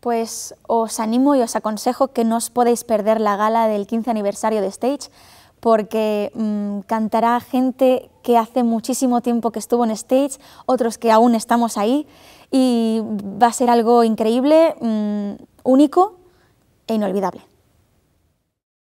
pues os animo y os aconsejo que no os podéis perder la gala del 15 aniversario de Stage porque mm, cantará gente que hace muchísimo tiempo que estuvo en Stage, otros que aún estamos ahí y va a ser algo increíble, mm, único e inolvidable.